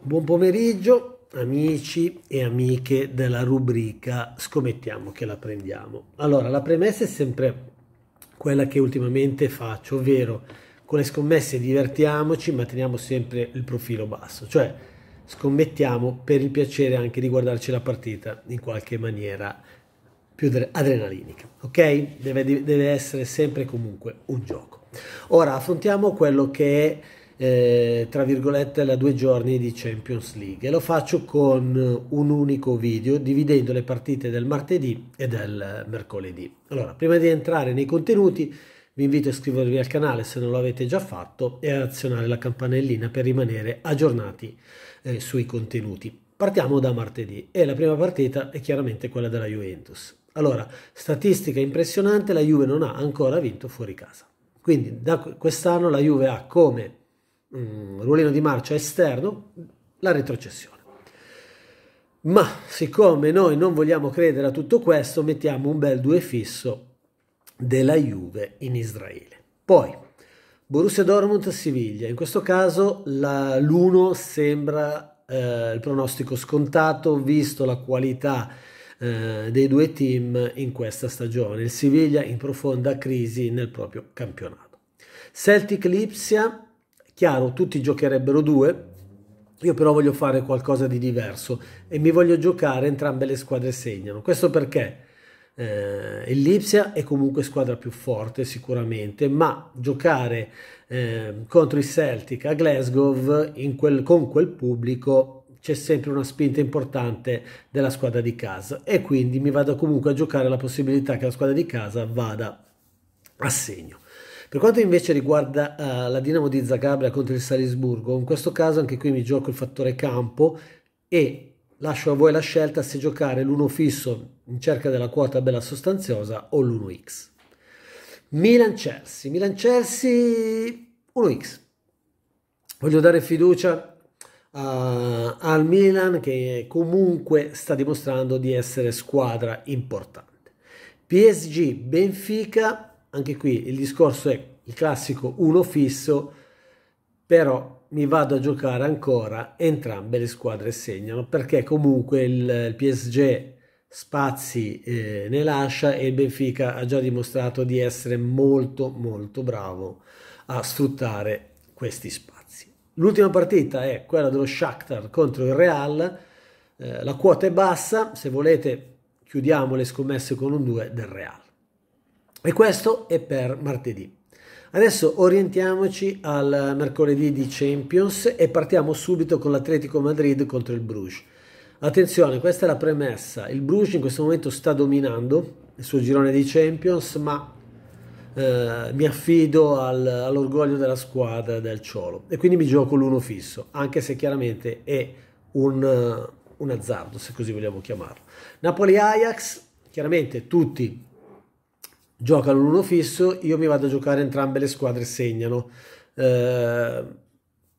Buon pomeriggio amici e amiche della rubrica Scommettiamo che la prendiamo. Allora, la premessa è sempre quella che ultimamente faccio, ovvero con le scommesse divertiamoci ma teniamo sempre il profilo basso, cioè scommettiamo per il piacere anche di guardarci la partita in qualche maniera più adrenalinica, ok? Deve, deve essere sempre comunque un gioco. Ora affrontiamo quello che è eh, tra virgolette la due giorni di Champions League e lo faccio con un unico video dividendo le partite del martedì e del mercoledì. Allora, prima di entrare nei contenuti vi invito a iscrivervi al canale se non lo avete già fatto e ad azionare la campanellina per rimanere aggiornati eh, sui contenuti. Partiamo da martedì e la prima partita è chiaramente quella della Juventus. Allora, statistica impressionante, la Juve non ha ancora vinto fuori casa. Quindi da quest'anno la Juve ha come mm, ruolino di marcia esterno la retrocessione. Ma siccome noi non vogliamo credere a tutto questo, mettiamo un bel due fisso della Juve in Israele. Poi Borussia Dortmund-Siviglia, in questo caso l'1 sembra eh, il pronostico scontato visto la qualità eh, dei due team in questa stagione, il Siviglia in profonda crisi nel proprio campionato. Celtic Lipsia, chiaro, tutti giocherebbero due, io però voglio fare qualcosa di diverso e mi voglio giocare entrambe le squadre segnano. Questo perché? Eh, il Lipsia è comunque squadra più forte sicuramente, ma giocare eh, contro i Celtic a Glasgow quel, con quel pubblico c'è sempre una spinta importante della squadra di casa e quindi mi vado comunque a giocare la possibilità che la squadra di casa vada a segno. Per quanto invece riguarda uh, la Dinamo di Zagabria contro il Salisburgo, in questo caso anche qui mi gioco il fattore campo e Lascio a voi la scelta se giocare l'1 fisso in cerca della quota bella sostanziosa o l'1x. Milan-Chelsea. Milan-Chelsea 1x. Voglio dare fiducia a, al Milan che comunque sta dimostrando di essere squadra importante. PSG Benfica, anche qui il discorso è il classico 1 fisso, però mi vado a giocare ancora entrambe le squadre segnano perché comunque il, il PSG spazi eh, ne lascia e il Benfica ha già dimostrato di essere molto molto bravo a sfruttare questi spazi. L'ultima partita è quella dello Shakhtar contro il Real, eh, la quota è bassa, se volete chiudiamo le scommesse con un 2 del Real. E questo è per martedì. Adesso orientiamoci al mercoledì di Champions e partiamo subito con l'Atletico Madrid contro il Bruges. Attenzione, questa è la premessa. Il Bruges in questo momento sta dominando il suo girone di Champions, ma eh, mi affido al, all'orgoglio della squadra del Ciolo e quindi mi gioco l'uno fisso, anche se chiaramente è un, un azzardo, se così vogliamo chiamarlo. Napoli-Ajax, chiaramente tutti giocano l'uno fisso, io mi vado a giocare entrambe le squadre segnano. Eh,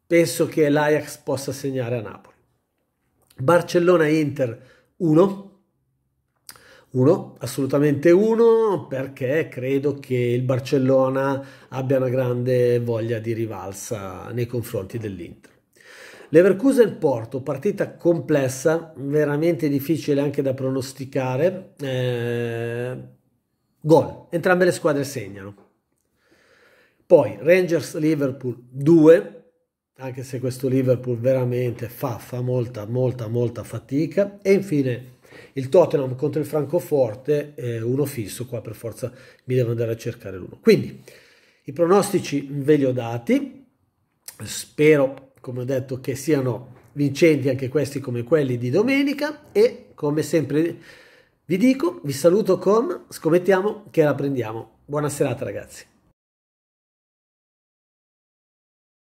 penso che l'Ajax possa segnare a Napoli. Barcellona-Inter 1. 1, assolutamente 1, perché credo che il Barcellona abbia una grande voglia di rivalsa nei confronti dell'Inter. Leverkusen-Porto, partita complessa, veramente difficile anche da pronosticare. Eh, gol, entrambe le squadre segnano. Poi Rangers-Liverpool 2, anche se questo Liverpool veramente fa, fa molta, molta, molta fatica. E infine il Tottenham contro il Francoforte, eh, uno fisso, qua per forza mi devo andare a cercare l'uno. Quindi i pronostici ve li ho dati, spero, come ho detto, che siano vincenti anche questi come quelli di domenica e come sempre vi dico, vi saluto con scommettiamo che la prendiamo. Buona serata ragazzi.